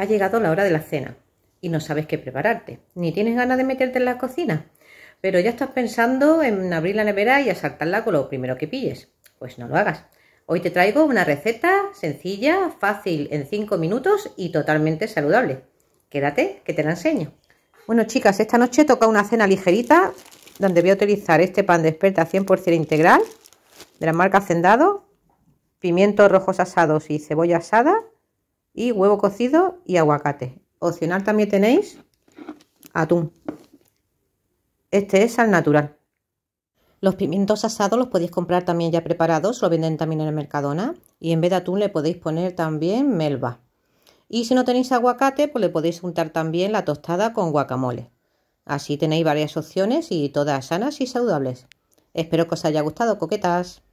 Ha llegado la hora de la cena y no sabes qué prepararte, ni tienes ganas de meterte en la cocina, pero ya estás pensando en abrir la nevera y asaltarla con lo primero que pilles. Pues no lo hagas. Hoy te traigo una receta sencilla, fácil, en 5 minutos y totalmente saludable. Quédate, que te la enseño. Bueno, chicas, esta noche toca una cena ligerita donde voy a utilizar este pan de experta 100% integral de la marca Hacendado, pimientos rojos asados y cebolla asada, y huevo cocido y aguacate. Opcional también tenéis atún. Este es al natural. Los pimientos asados los podéis comprar también ya preparados, lo venden también en el Mercadona. Y en vez de atún le podéis poner también melva. Y si no tenéis aguacate, pues le podéis untar también la tostada con guacamole. Así tenéis varias opciones y todas sanas y saludables. Espero que os haya gustado, coquetas.